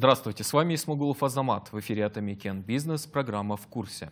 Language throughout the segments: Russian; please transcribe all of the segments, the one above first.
Здравствуйте, с вами Исмагулов Азамат. В эфире Атамикен Бизнес, программа «В курсе».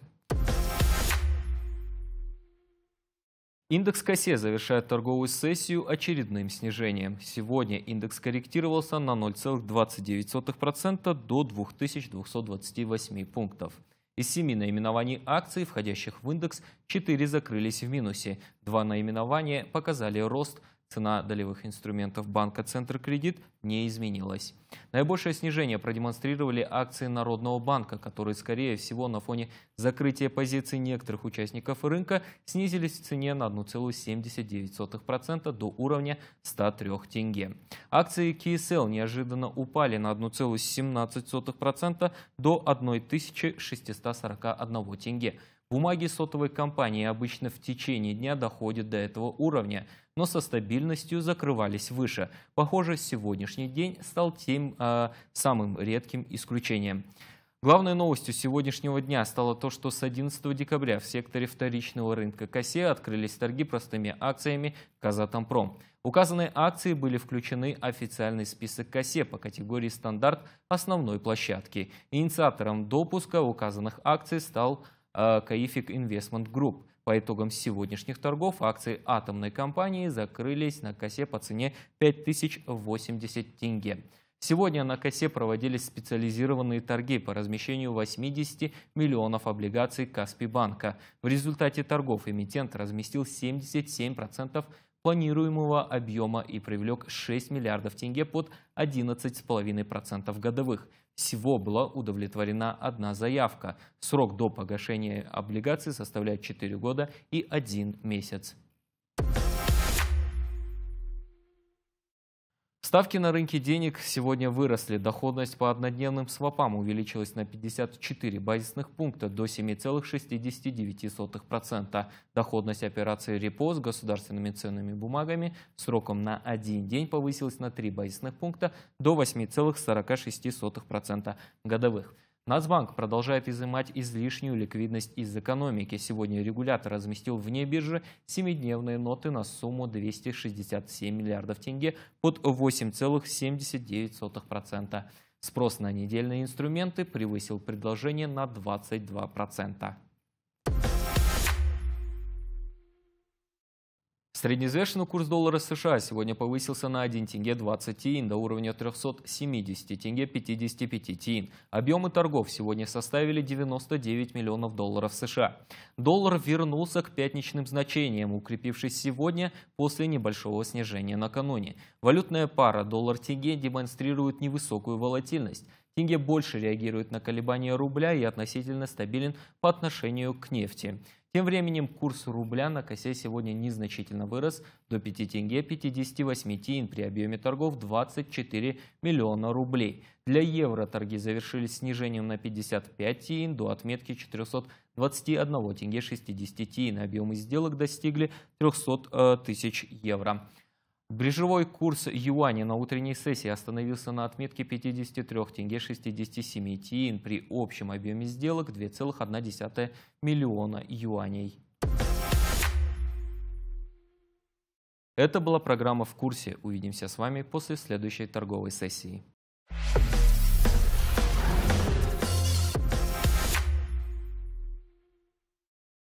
Индекс КОСЕ завершает торговую сессию очередным снижением. Сегодня индекс корректировался на 0,29% до 2228 пунктов. Из семи наименований акций, входящих в индекс, четыре закрылись в минусе. Два наименования показали рост – Цена долевых инструментов банка «Центр Кредит» не изменилась. Наибольшее снижение продемонстрировали акции Народного банка, которые, скорее всего, на фоне закрытия позиций некоторых участников рынка снизились в цене на 1,79% до уровня 103 тенге. Акции KSL неожиданно упали на 1,17% до 1641 тенге. Бумаги сотовой компании обычно в течение дня доходят до этого уровня, но со стабильностью закрывались выше. Похоже, сегодняшний день стал тем э, самым редким исключением. Главной новостью сегодняшнего дня стало то, что с 11 декабря в секторе вторичного рынка Косе открылись торги простыми акциями «Казатомпром». Указанные акции были включены в официальный список Косе по категории «Стандарт» основной площадки. Инициатором допуска указанных акций стал «Казатомпром». Э, Каифик Investment Group. По итогам сегодняшних торгов акции атомной компании закрылись на косе по цене 5080 тенге. Сегодня на косе проводились специализированные торги по размещению 80 миллионов облигаций Каспи банка. В результате торгов эмитент разместил 77% процентов планируемого объема и привлек 6 миллиардов тенге под 11,5% годовых. Всего была удовлетворена одна заявка. Срок до погашения облигаций составляет 4 года и 1 месяц. Ставки на рынке денег сегодня выросли. Доходность по однодневным свопам увеличилась на 54 базисных пункта до 7,69%. Доходность операции репо с государственными ценными бумагами сроком на один день повысилась на 3 базисных пункта до 8,46% годовых. Нацбанк продолжает изымать излишнюю ликвидность из экономики. Сегодня регулятор разместил вне биржи семидневные ноты на сумму 267 миллиардов тенге под 8,79%. Спрос на недельные инструменты превысил предложение на 22%. Среднеизвешенный курс доллара США сегодня повысился на 1 тенге 20 тиин до уровня 370 тенге 55 тиин. Объемы торгов сегодня составили 99 миллионов долларов США. Доллар вернулся к пятничным значениям, укрепившись сегодня после небольшого снижения накануне. Валютная пара доллар-тенге демонстрирует невысокую волатильность. Тенге больше реагирует на колебания рубля и относительно стабилен по отношению к нефти. Тем временем курс рубля на косе сегодня незначительно вырос до 5 тенге 58 тиин при объеме торгов 24 миллиона рублей. Для евро торги завершились снижением на 55 тиин до отметки 421 тенге 60 тиин. Объемы сделок достигли 300 э, тысяч евро. Ближевой курс юаня на утренней сессии остановился на отметке 53 тенге 67 тиин при общем объеме сделок 2,1 миллиона юаней. Это была программа «В курсе». Увидимся с вами после следующей торговой сессии.